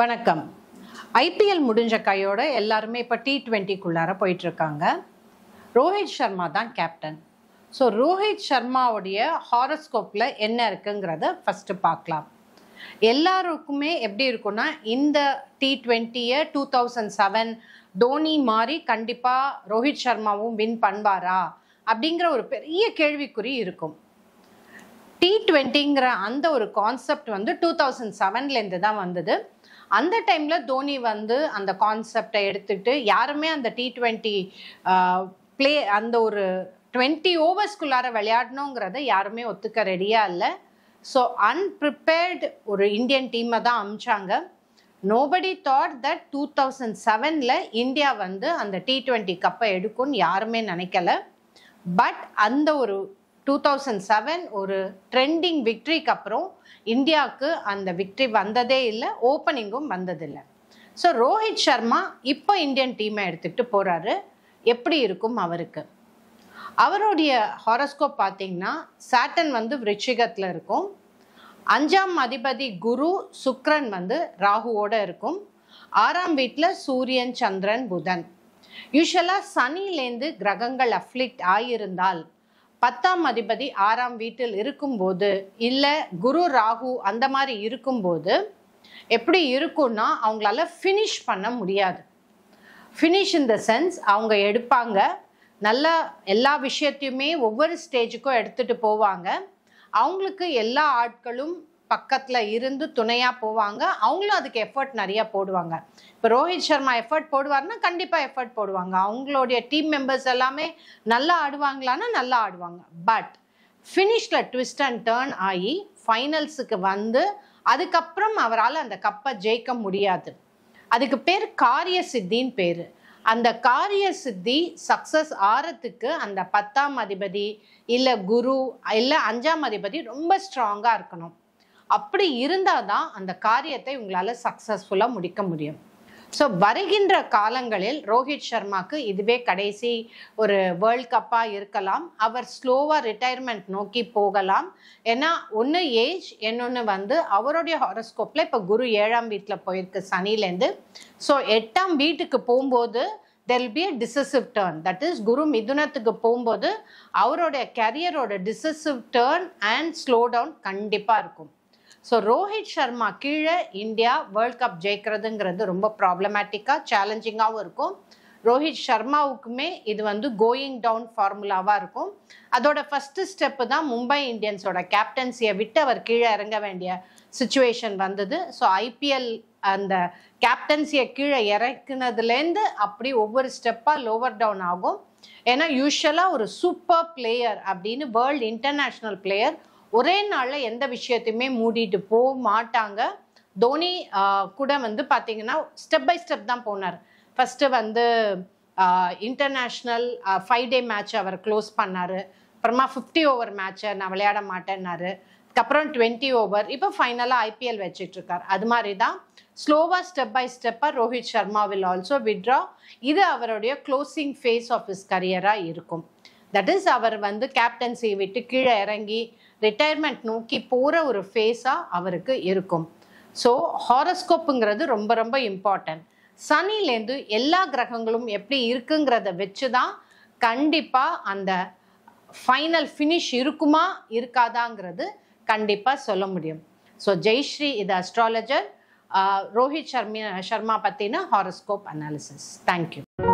வணக்கம் ஐபிஎல் முடிஞ்ச கையோட எல்லாருமே இப்போ டி ட்வெண்ட்டிக்குள்ளார போயிட்டுருக்காங்க ரோஹித் சர்மா தான் கேப்டன் ஸோ ரோஹித் சர்மாவுடைய ஹாரஸ்கோப்பில் என்ன இருக்குங்கிறத ஃபஸ்ட்டு பார்க்கலாம் எல்லாருக்குமே எப்படி இருக்குன்னா இந்த டி ட்வெண்ட்டியை டூ தௌசண்ட் செவன் தோனி மாதிரி கண்டிப்பாக ரோஹித் சர்மாவும் வின் பண்ணுவாரா அப்படிங்கிற ஒரு பெரிய கேள்விக்குறி இருக்கும் டி ட்வெண்ட்டிங்கிற அந்த ஒரு கான்செப்ட் வந்து டூ தௌசண்ட் செவன்லேருந்து தான் வந்தது அந்த டைமில் தோனி வந்து அந்த கான்செப்டை எடுத்துகிட்டு யாருமே அந்த டி ட்வெண்ட்டி ப்ளே அந்த ஒரு டுவெண்ட்டி ஓவர்ஸ்குள்ளார விளையாடணுங்கிறத யாருமே ஒத்துக்க ரெடியாக இல்லை ஸோ அன்பிரிப்பேர்டு ஒரு இந்தியன் டீமை தான் அமிச்சாங்க nobody thought that two thousand செவனில் இந்தியா வந்து அந்த டி ட்வெண்ட்டி கப்பை எடுக்கும்னு யாருமே நினைக்கல பட் அந்த ஒரு டூ தௌசண்ட் செவன் ஒரு ட்ரெண்டிங் விக்ட்ரிக்கு அப்புறம் இந்தியாவுக்கு அந்த விக்ட்ரி வந்ததே இல்லை ஓப்பனிங்கும் வந்ததில்லை ஸோ ரோஹித் சர்மா இப்போ இந்தியன் டீமை எடுத்துக்கிட்டு போகிறாரு எப்படி இருக்கும் அவருக்கு அவருடைய ஹாரஸ்கோப் பார்த்தீங்கன்னா சாட்டன் வந்து விருச்சிகத்தில் இருக்கும் அஞ்சாம் அதிபதி குரு சுக்ரன் வந்து ராகுவோட இருக்கும் ஆறாம் வீட்டில் சூரியன் சந்திரன் புதன் யூஸ்வலாக சனிலேருந்து கிரகங்கள் அஃப்ளிக்ட் ஆகியிருந்தால் பத்தாம் அதிபதி ஆறாம் வீட்டில் இருக்கும்போது இல்லை குரு ராகு அந்த மாதிரி இருக்கும்போது எப்படி இருக்கும்னா அவங்களால ஃபினிஷ் பண்ண முடியாது ஃபினிஷ் இன் த சென்ஸ் அவங்க எடுப்பாங்க நல்லா எல்லா விஷயத்தையுமே ஒவ்வொரு ஸ்டேஜுக்கும் எடுத்துகிட்டு போவாங்க அவங்களுக்கு எல்லா ஆட்களும் பக்கத்தில் இருந்து துணையாக போவாங்க அவங்களும் அதுக்கு எஃபர்ட் நிறையா போடுவாங்க இப்போ ரோஹித் சர்மா எஃபர்ட் போடுவார்னா கண்டிப்பாக எஃபர்ட் போடுவாங்க அவங்களுடைய டீம் மெம்பர்ஸ் எல்லாமே நல்லா ஆடுவாங்களான்னா நல்லா ஆடுவாங்க பட் ஃபினிஷில் ட்விஸ்ட் அண்ட் டேர்ன் ஆகி ஃபைனல்ஸுக்கு வந்து அதுக்கப்புறம் அவரால் அந்த கப்பை ஜெயிக்க முடியாது அதுக்கு பேர் காரிய சித்தின்னு பேர் அந்த காரிய சித்தி சக்ஸஸ் ஆறத்துக்கு அந்த பத்தாம் அதிபதி இல்லை குரு இல்லை அஞ்சாம் அதிபதி ரொம்ப ஸ்ட்ராங்காக இருக்கணும் அப்படி இருந்தால் தான் அந்த காரியத்தை உங்களால் சக்ஸஸ்ஃபுல்லாக முடிக்க முடியும் ஸோ வருகின்ற காலங்களில் ரோஹித் சர்மாக்கு இதுவே கடைசி ஒரு வேர்ல்ட் கப்பாக இருக்கலாம் அவர் ஸ்லோவாக ரிட்டையர்மெண்ட் நோக்கி போகலாம் ஏன்னா ஒன்று ஏஜ் இன்னொன்று வந்து அவருடைய ஹாரஸ்கோப்பில் இப்போ குரு ஏழாம் வீட்டில் போயிருக்கு சனிலேருந்து ஸோ எட்டாம் வீட்டுக்கு போகும்போது there'll be a decisive turn that is குரு மிதுனத்துக்கு போகும்போது அவருடைய கரியரோட decisive turn and slow down கண்டிப்பாக இருக்கும் ஸோ ரோஹித் சர்மா கீழே இந்தியா வேர்ல்ட் கப் ஜெயிக்கிறதுங்கிறது ரொம்ப ப்ராப்ளமேட்டிக்காக சேலஞ்சிங்காகவும் இருக்கும் ரோஹித் சர்மாவுக்குமே இது வந்து கோயிங் டவுன் ஃபார்முலாவாக இருக்கும் அதோட ஃபஸ்ட்டு ஸ்டெப்பு தான் மும்பை இந்தியன்ஸோட கேப்டன்சியை விட்டு அவர் கீழே இறங்க வேண்டிய சுச்சுவேஷன் வந்தது ஸோ ஐபிஎல் அந்த கேப்டன்சியை கீழே இறக்குனதுலேருந்து அப்படி ஒவ்வொரு ஸ்டெப்பாக லோவர் டவுன் ஆகும் ஏன்னா யூஸ்வலாக ஒரு சூப்பர் பிளேயர் அப்படின்னு வேர்ல்டு இன்டர்நேஷ்னல் பிளேயர் ஒரே நாளில் எந்த விஷயத்தையுமே மூடிட்டு போக மாட்டாங்க தோனி கூட வந்து பார்த்தீங்கன்னா ஸ்டெப் பை ஸ்டெப் தான் போனார் ஃபஸ்ட்டு வந்து இன்டர்நேஷ்னல் ஃபைவ் டே மேட்ச் அவர் க்ளோஸ் பண்ணார் அப்புறமா ஃபிஃப்டி ஓவர் மேட்சை நான் விளையாட மாட்டேன்னாரு அதுக்கப்புறம் டுவெண்ட்டி ஓவர் இப்போ ஃபைனலாக ஐபிஎல் வச்சிட்ருக்கார் அது மாதிரி தான் ஸ்லோவாக ஸ்டெப் பை ஸ்டெப்பாக Rohit Sharma will also withdraw இது அவருடைய க்ளோசிங் ஃபேஸ் ஆஃப் இஸ் கரியராக இருக்கும் தட் இஸ் அவர் வந்து கேப்டன்சியை விட்டு கீழே இறங்கி ரிட்டையர்மெண்ட் நோக்கி போகிற ஒரு ஃபேஸாக அவருக்கு இருக்கும் ஸோ ஹாரஸ்கோப்புங்கிறது ரொம்ப ரொம்ப இம்பார்ட்டன்ட் சனிலேருந்து எல்லா கிரகங்களும் எப்படி இருக்குங்கிறத வச்சு தான் கண்டிப்பாக அந்த ஃபைனல் ஃபினிஷ் இருக்குமா இருக்காதாங்கிறது கண்டிப்பாக சொல்ல முடியும் ஸோ ஜெய்ஸ்ரீ இது அஸ்ட்ராலஜர் ரோஹித் சர்மி சர்மா பற்றின ஹாரஸ்கோப் அனாலிசிஸ் தேங்க்யூ